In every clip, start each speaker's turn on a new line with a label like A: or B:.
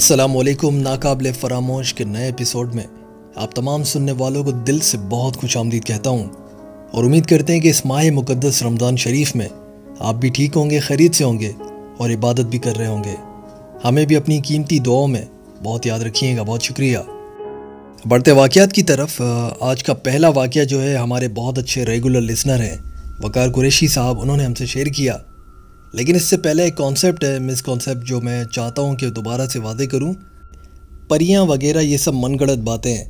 A: असलकुम नाकाबले फरामोश के नए एपिसोड में आप तमाम सुनने वालों को दिल से बहुत खुश आमदीद कहता हूँ और उम्मीद करते हैं कि इस माह मुकदस रमज़ान शरीफ में आप भी ठीक होंगे खैरियत से होंगे और इबादत भी कर रहे होंगे हमें भी अपनी कीमती दुआओं में बहुत याद रखिएगा बहुत शुक्रिया बढ़ते वाक़ात की तरफ आज का पहला वाक़ जो है हमारे बहुत अच्छे रेगुलर लिसनर हैं वकार कुरेशी साहब उन्होंने हमसे शेयर किया लेकिन इससे पहले एक कॉन्सेप्ट है मिस कॉन्सेप्ट जो मैं चाहता हूँ कि दोबारा से वादे करूँ परियाँ वगैरह ये सब मनगढ़ंत बातें हैं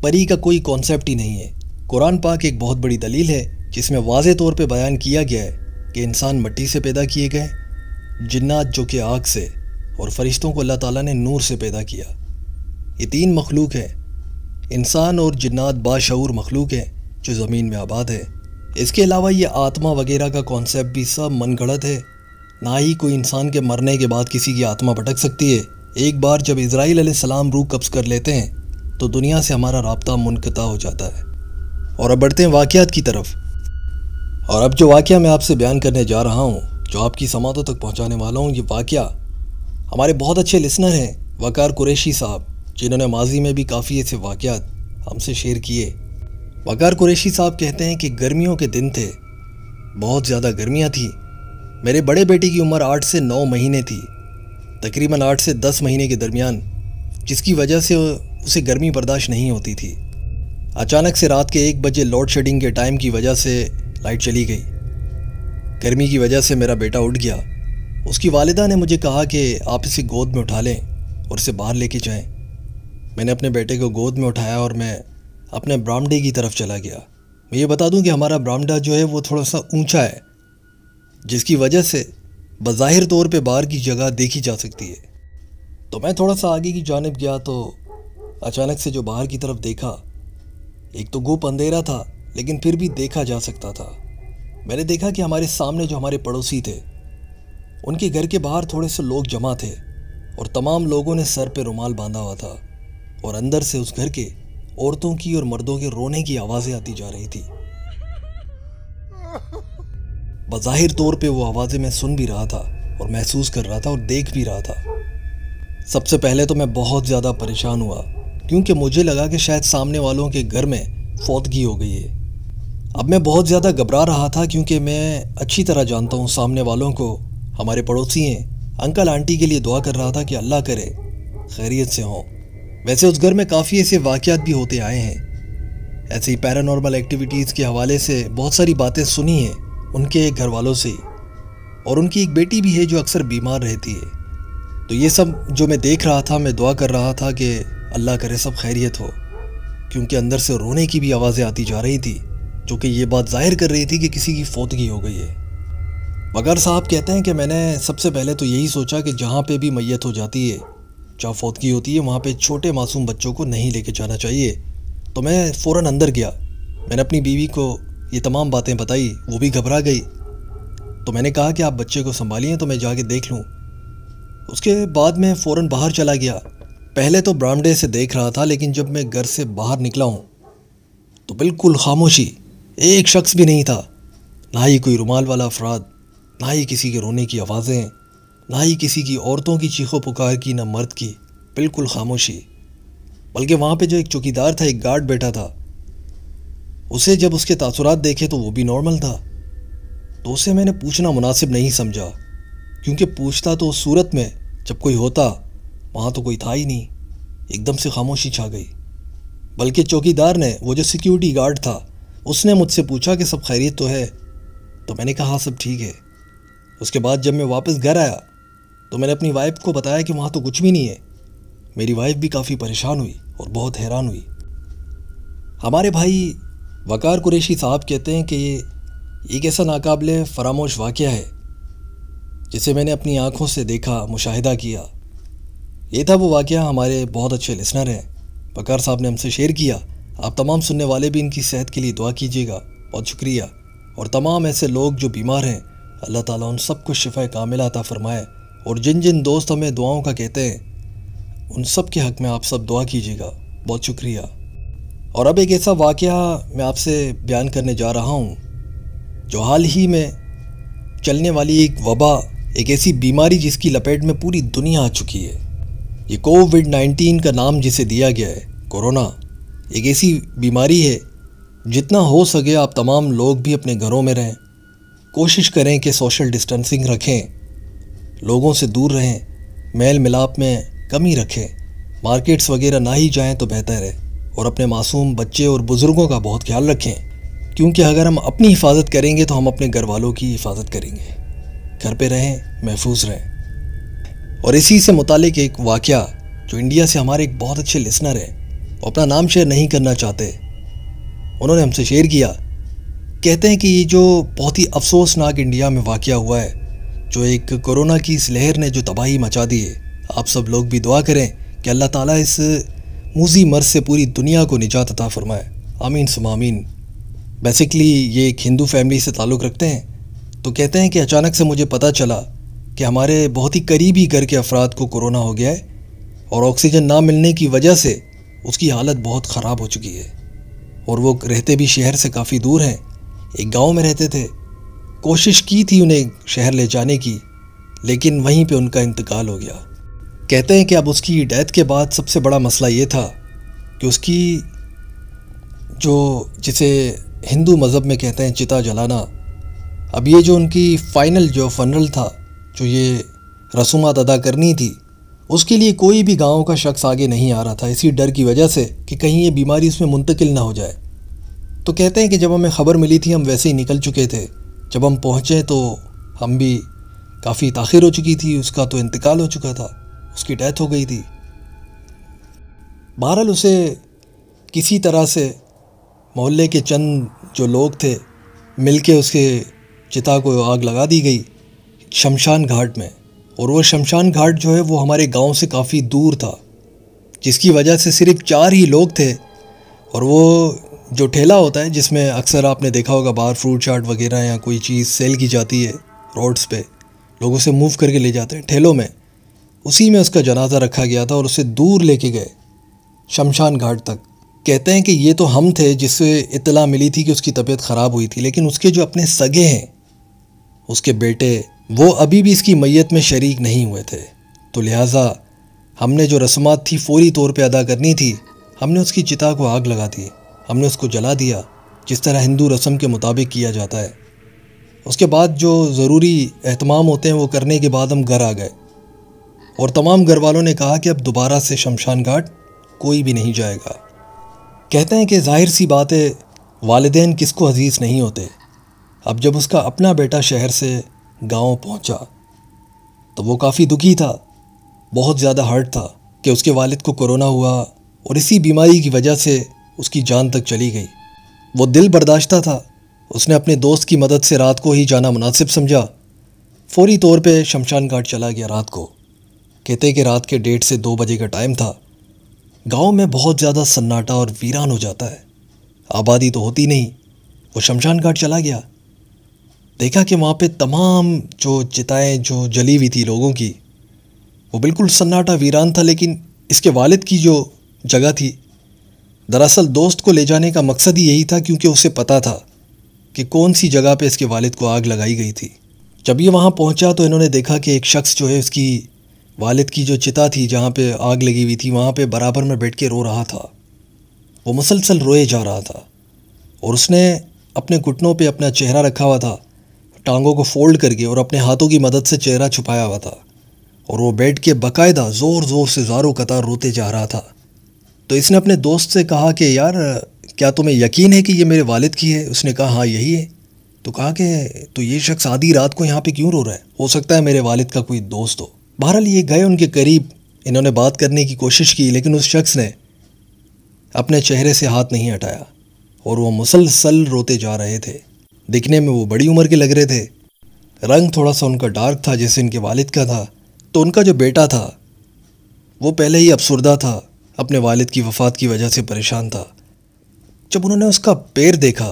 A: परी का कोई कॉन्सेप्ट ही नहीं है कुरान पाक एक बहुत बड़ी दलील है जिसमें वाज तौर पर बयान किया गया है कि इंसान मट्टी से पैदा किए गए जन्नात जो कि आग से और फरिश्तों को अल्लाह ताला ने नूर से पैदा किया ये तीन मखलूक हैं इंसान और जन्नात बाशूर मखलूक हैं जो ज़मीन में आबाद है इसके अलावा ये आत्मा वगैरह का कॉन्सेप्ट भी सब मनगढ़ंत है ना ही कोई इंसान के मरने के बाद किसी की आत्मा भटक सकती है एक बार जब इसराइल सलाम रूह कब्ज़ कर लेते हैं तो दुनिया से हमारा रबता मुनकता हो जाता है और अब बढ़ते हैं वाक़ात की तरफ और अब जो वाक़ मैं आपसे बयान करने जा रहा हूँ जो आपकी समातों तक पहुँचाने वाला हूँ ये वाक़ हमारे बहुत अच्छे लिसनर हैं वकार कुरेशी साहब जिन्होंने माजी में भी काफ़ी ऐसे वाक़ हमसे शेयर किए वकार कुरेशी साहब कहते हैं कि गर्मियों के दिन थे बहुत ज़्यादा गर्मियाँ थीं मेरे बड़े बेटे की उम्र आठ से नौ महीने थी तकरीबन आठ से दस महीने के दरमियान जिसकी वजह से उसे गर्मी बर्दाश्त नहीं होती थी अचानक से रात के एक बजे लोड शेडिंग के टाइम की वजह से लाइट चली गई गर्मी की वजह से मेरा बेटा उठ गया उसकी वालिदा ने मुझे कहा कि आप इसे गोद में उठा लें और इसे बाहर लेके जाएं। मैंने अपने बेटे को गोद में उठाया और मैं अपने ब्रामडे की तरफ चला गया मैं ये बता दूं कि हमारा ब्रामडा जो है वो थोड़ा सा ऊंचा है जिसकी वजह से बाहिर तौर पे बाहर की जगह देखी जा सकती है तो मैं थोड़ा सा आगे की जानब गया तो अचानक से जो बाहर की तरफ देखा एक तो गुप अंधेरा था लेकिन फिर भी देखा जा सकता था मैंने देखा कि हमारे सामने जो हमारे पड़ोसी थे उनके घर के बाहर थोड़े से लोग जमा थे और तमाम लोगों ने सर पर रुमाल बांधा हुआ था और अंदर से उस घर के औरतों की और मर्दों के रोने की आवाज़ें आती जा रही थी बाहिर तौर पे वो आवाज़ें मैं सुन भी रहा था और महसूस कर रहा था और देख भी रहा था सबसे पहले तो मैं बहुत ज़्यादा परेशान हुआ क्योंकि मुझे लगा कि शायद सामने वालों के घर में फौतगी हो गई है अब मैं बहुत ज़्यादा घबरा रहा था क्योंकि मैं अच्छी तरह जानता हूँ सामने वालों को हमारे पड़ोसी हैं अंकल आंटी के लिए दुआ कर रहा था कि अल्लाह करे खैरियत से हों वैसे उस घर में काफ़ी ऐसे वाक़ात भी होते आए हैं ऐसे ही पैरानॉर्मल एक्टिविटीज़ के हवाले से बहुत सारी बातें सुनी हैं उनके घर वालों से और उनकी एक बेटी भी है जो अक्सर बीमार रहती है तो ये सब जो मैं देख रहा था मैं दुआ कर रहा था कि अल्लाह करे सब खैरियत हो क्योंकि अंदर से रोने की भी आवाज़ें आती जा रही थी जो कि ये बात जाहिर कर रही थी कि किसी की फोतगी हो गई है बगर साहब कहते हैं कि मैंने सबसे पहले तो यही सोचा कि जहाँ पे भी मैयत हो जाती है जहाँ फोतगी होती है वहाँ पे छोटे मासूम बच्चों को नहीं लेके जाना चाहिए तो मैं फ़ौर अंदर गया मैंने अपनी बीवी को ये तमाम बातें बताई वो भी घबरा गई तो मैंने कहा कि आप बच्चे को संभालिए तो मैं जाके देख लूँ उसके बाद मैं फ़ौर बाहर चला गया पहले तो ब्रामडे से देख रहा था लेकिन जब मैं घर से बाहर निकला हूँ तो बिल्कुल खामोशी एक शख्स भी नहीं था ना ही कोई रुमाल वाला अफराद ना ही किसी के रोने की आवाज़ें ना ही किसी की औरतों की चीखों पुकार की ना मर्द की बिल्कुल खामोशी बल्कि वहाँ पे जो एक चौकीदार था एक गार्ड बैठा था उसे जब उसके तासुरात देखे तो वो भी नॉर्मल था तो उसे मैंने पूछना मुनासिब नहीं समझा क्योंकि पूछता तो उस सूरत में जब कोई होता वहाँ तो कोई था ही नहीं एकदम से खामोशी छा गई बल्कि चौकीदार ने वो जो सिक्योरिटी गार्ड था उसने मुझसे पूछा कि सब खैरियत तो है तो मैंने कहा हाँ, सब ठीक है उसके बाद जब मैं वापस घर आया तो मैंने अपनी वाइफ को बताया कि वहाँ तो कुछ भी नहीं है मेरी वाइफ भी काफ़ी परेशान हुई और बहुत हैरान हुई हमारे भाई वकार कुरेशी साहब कहते हैं कि ये एक ऐसा नाकबले फरामोश वाक़ है जिसे मैंने अपनी आँखों से देखा मुशाहिदा किया ये था वो वाक़ हमारे बहुत अच्छे लिसनर हैं वकार साहब ने हमसे शेयर किया आप तमाम सुनने वाले भी इनकी सेहत के लिए दुआ कीजिएगा बहुत शुक्रिया और तमाम ऐसे लोग जो बीमार हैं अल्लाह ताला उन सबको शिफा कामिल अता फ़रमाए और जिन जिन दोस्त हमें दुआओं का कहते हैं उन सब के हक़ में आप सब दुआ कीजिएगा बहुत शुक्रिया और अब एक ऐसा वाक़ मैं आपसे बयान करने जा रहा हूँ जो हाल ही में चलने वाली एक वबा एक ऐसी बीमारी जिसकी लपेट में पूरी दुनिया आ चुकी है ये कोविड नाइन्टीन का नाम जिसे दिया गया है कोरोना एक ऐसी बीमारी है जितना हो सके आप तमाम लोग भी अपने घरों में रहें कोशिश करें कि सोशल डिस्टेंसिंग रखें लोगों से दूर रहें मेल मिलाप में कमी रखें मार्केट्स वगैरह ना ही जाएं तो बेहतर है और अपने मासूम बच्चे और बुज़ुर्गों का बहुत ख्याल रखें क्योंकि अगर हम अपनी हिफाजत करेंगे तो हम अपने घर वालों की हिफाजत करेंगे घर पे रहें महफूज रहें और इसी से मुतक एक वाक़ जो इंडिया से हमारे एक बहुत अच्छे लिसनर हैं वो अपना नाम शेयर नहीं करना चाहते उन्होंने हमसे शेयर किया कहते हैं कि ये जो बहुत ही अफसोसनाक इंडिया में वाक़ हुआ है जो एक कोरोना की इस लहर ने जो तबाही मचा दी है आप सब लोग भी दुआ करें कि अल्लाह ताला इस मूजी मर्ज से पूरी दुनिया को निजात अता फरमाए आमीन सुमामीन बेसिकली ये एक हिंदू फैमिली से ताल्लुक़ रखते हैं तो कहते हैं कि अचानक से मुझे पता चला कि हमारे बहुत ही करीबी घर के अफराद को कोरोना हो गया है और ऑक्सीजन ना मिलने की वजह से उसकी हालत बहुत ख़राब हो चुकी है और वो रहते भी शहर से काफ़ी दूर हैं एक गांव में रहते थे कोशिश की थी उन्हें शहर ले जाने की लेकिन वहीं पे उनका इंतकाल हो गया कहते हैं कि अब उसकी डेथ के बाद सबसे बड़ा मसला ये था कि उसकी जो जिसे हिंदू मज़हब में कहते हैं चिता जलाना अब ये जो उनकी फ़ाइनल जो फनरल था जो ये रसूमात अदा करनी थी उसके लिए कोई भी गांव का शख्स आगे नहीं आ रहा था इसी डर की वजह से कि कहीं ये बीमारी उसमें मुंतकिल ना हो जाए तो कहते हैं कि जब हमें ख़बर मिली थी हम वैसे ही निकल चुके थे जब हम पहुँचे तो हम भी काफ़ी ताखिर हो चुकी थी उसका तो इंतकाल हो चुका था उसकी डेथ हो गई थी बहरहाल उसे किसी तरह से मोहल्ले के चंद जो लोग थे मिलके उसके चिता को आग लगा दी गई शमशान घाट में और वो शमशान घाट जो है वो हमारे गांव से काफ़ी दूर था जिसकी वजह से सिर्फ चार ही लोग थे और वो जो ठेला होता है जिसमें अक्सर आपने देखा होगा बाहर फ्रूट चाट वगैरह या कोई चीज़ सेल की जाती है रोड्स पे लोगों से मूव करके ले जाते हैं ठेलों में उसी में उसका जनाजा रखा गया था और उसे दूर लेके गए शमशान घाट तक कहते हैं कि ये तो हम थे जिससे इतला मिली थी कि उसकी तबीयत ख़राब हुई थी लेकिन उसके जो अपने सगे हैं उसके बेटे वो अभी भी इसकी मैत में शरीक नहीं हुए थे तो लिहाजा हमने जो रस्मात थी फौरी तौर पे अदा करनी थी हमने उसकी चिता को आग लगा दी हमने उसको जला दिया जिस तरह हिंदू रस्म के मुताबिक किया जाता है उसके बाद जो ज़रूरी अहतमाम होते हैं वो करने के बाद हम घर आ गए और तमाम घर वालों ने कहा कि अब दोबारा से शमशान घाट कोई भी नहीं जाएगा कहते हैं कि जाहिर सी बात है वालदेन किसको अजीज़ नहीं होते अब जब उसका अपना बेटा शहर से गांव पहुंचा, तो वो काफ़ी दुखी था बहुत ज़्यादा हर्ट था कि उसके वालिद को कोरोना हुआ और इसी बीमारी की वजह से उसकी जान तक चली गई वो दिल बर्दाश्ता था उसने अपने दोस्त की मदद से रात को ही जाना मुनासिब समझा फौरी तौर पे शमशान घाट चला गया रात को कहते कि रात के डेढ़ से दो बजे का टाइम था गांव में बहुत ज़्यादा सन्नाटा और वीरान हो जाता है आबादी तो होती नहीं वो शमशान घाट चला गया देखा कि वहाँ पे तमाम जो चिताएं जो जली हुई थी लोगों की वो बिल्कुल सन्नाटा वीरान था लेकिन इसके वालिद की जो जगह थी दरअसल दोस्त को ले जाने का मकसद ही यही था क्योंकि उसे पता था कि कौन सी जगह पे इसके वालिद को आग लगाई गई थी जब ये वहाँ पहुँचा तो इन्होंने देखा कि एक शख्स जो है उसकी वालिद की जो चिता थी जहाँ पे आग लगी हुई थी वहाँ पे बराबर में बैठ के रो रहा था वो मुसलसल रोए जा रहा था और उसने अपने घुटनों पे अपना चेहरा रखा हुआ था टांगों को फोल्ड करके और अपने हाथों की मदद से चेहरा छुपाया हुआ था और वो बैठ के बाकायदा ज़ोर ज़ोर से जारो कतार रोते जा रहा था तो इसने अपने दोस्त से कहा कि यार क्या तुम्हें यकीन है कि ये मेरे वालिद की है उसने कहा हाँ यही है तो कहा कि तो ये शख्स आधी रात को यहाँ पे क्यों रो रहा है हो सकता है मेरे वालिद का कोई दोस्त हो बहरहाल ये गए उनके करीब इन्होंने बात करने की कोशिश की लेकिन उस शख्स ने अपने चेहरे से हाथ नहीं हटाया और वो मुसलसल रोते जा रहे थे दिखने में वो बड़ी उम्र के लग रहे थे रंग थोड़ा सा उनका डार्क था जैसे इनके वालिद का था तो उनका जो बेटा था वो पहले ही अफसरदा था अपने वालिद की वफ़ात की वजह से परेशान था जब उन्होंने उसका पैर देखा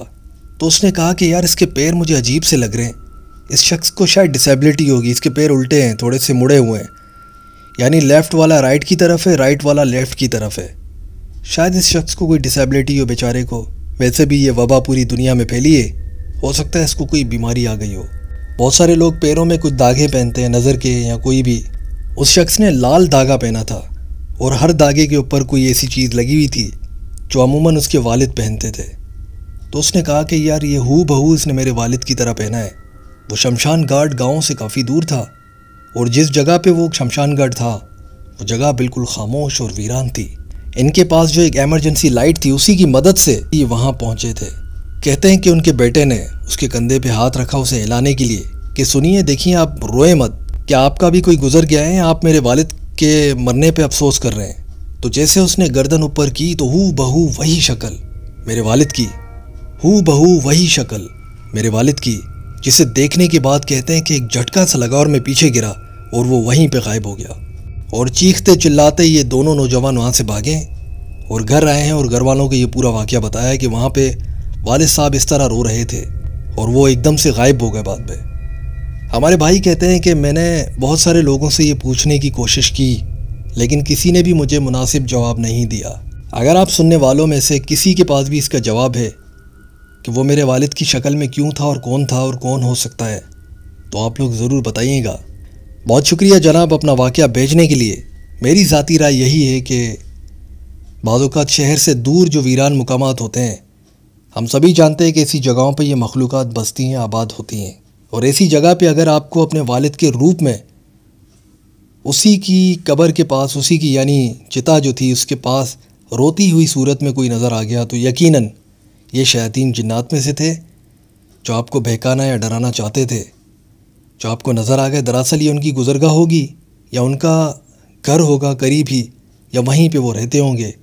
A: तो उसने कहा कि यार इसके पैर मुझे अजीब से लग रहे हैं इस शख्स को शायद डिसेबिलिटी होगी इसके पैर उल्टे हैं थोड़े से मुड़े हुए हैं यानी लेफ़्ट वाला राइट की तरफ है राइट वाला लेफ़्ट की तरफ है शायद इस शख्स को कोई डिसेबिलिटी हो बेचारे को वैसे भी ये वबा पूरी दुनिया में फैली है हो सकता है इसको कोई बीमारी आ गई हो बहुत सारे लोग पैरों में कुछ दागे पहनते हैं नज़र के या कोई भी उस शख्स ने लाल धागा पहना था और हर धागे के ऊपर कोई ऐसी चीज़ लगी हुई थी जो अमूमन उसके वालिद पहनते थे तो उसने कहा कि यार ये हु बहू इसने मेरे वालिद की तरह पहना है वो शमशान घाट गाँव से काफ़ी दूर था और जिस जगह पे वो शमशान घाट था वो जगह बिल्कुल खामोश और वीरान थी इनके पास जो एक एमरजेंसी लाइट थी उसी की मदद से ये वहाँ पहुँचे थे कहते हैं कि उनके बेटे ने उसके कंधे पे हाथ रखा उसे हिलाने के लिए कि सुनिए देखिए आप रोए मत क्या आपका भी कोई गुजर गया है आप मेरे वालिद के मरने पे अफसोस कर रहे हैं तो जैसे उसने गर्दन ऊपर की तो हु बहू वही शक्ल मेरे वालिद की हु बहू वही शक्ल मेरे वालिद की जिसे देखने के बाद कहते हैं कि एक झटका सा लगा और मैं पीछे गिरा और वो वहीं पे गायब हो गया और चीखते चिल्लाते ये दोनों नौजवान वहाँ से भागे और घर आए हैं और घर वालों को ये पूरा वाक़ बताया कि वहाँ पे वाल साहब इस तरह रो रहे थे और वो एकदम से गायब हो गए बाद में हमारे भाई कहते हैं कि मैंने बहुत सारे लोगों से ये पूछने की कोशिश की लेकिन किसी ने भी मुझे मुनासिब जवाब नहीं दिया अगर आप सुनने वालों में से किसी के पास भी इसका जवाब है कि वो मेरे वालिद की शक्ल में क्यों था और कौन था और कौन हो सकता है तो आप लोग ज़रूर बताइएगा बहुत शुक्रिया जनाब अपना वाक़ भेजने के लिए मेरी ज़ाती राय यही है कि बाज़ात शहर से दूर जो वीरान मकाम होते हैं हम सभी जानते हैं कि ऐसी जगहों पर ये मखलूक बसती हैं आबाद होती हैं और ऐसी जगह पर अगर आपको अपने वालद के रूप में उसी की कबर के पास उसी की यानी चिता जो थी उसके पास रोती हुई सूरत में कोई नज़र आ गया तो यकीनन ये शैतीन जिन्नात में से थे जो आपको बहकाना या डराना चाहते थे जो आपको नज़र आ गए दरअसल ये उनकी गुजरगा होगी या उनका घर होगा करीब ही या वहीं पे वो रहते होंगे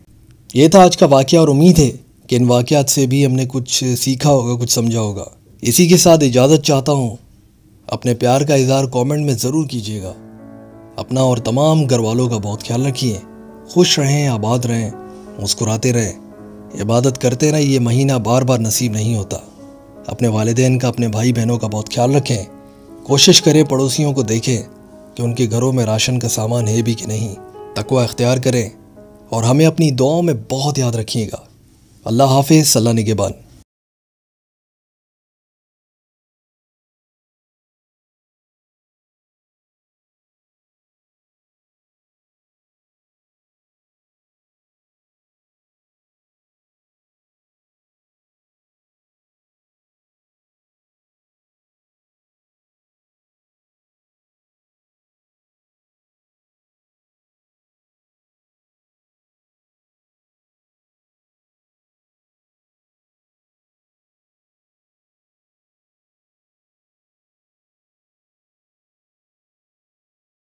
A: ये था आज का वाक़ और उम्मीद है कि इन वाक़ात से भी हमने कुछ सीखा होगा कुछ समझा होगा इसी के साथ इजाज़त चाहता हूँ अपने प्यार का इजहार कमेंट में ज़रूर कीजिएगा अपना और तमाम घर वालों का बहुत ख्याल रखिए खुश रहें आबाद रहें मुस्कुराते रहें इबादत करते रहें ये महीना बार बार नसीब नहीं होता अपने वालदेन का अपने भाई बहनों का बहुत ख्याल रखें कोशिश करें पड़ोसियों को देखें कि उनके घरों में राशन का सामान है भी कि नहीं तकवा अख्तियार करें और हमें अपनी दुआओं में बहुत याद रखिएगा अल्लाह हाफिज़ सल्ला निगेबान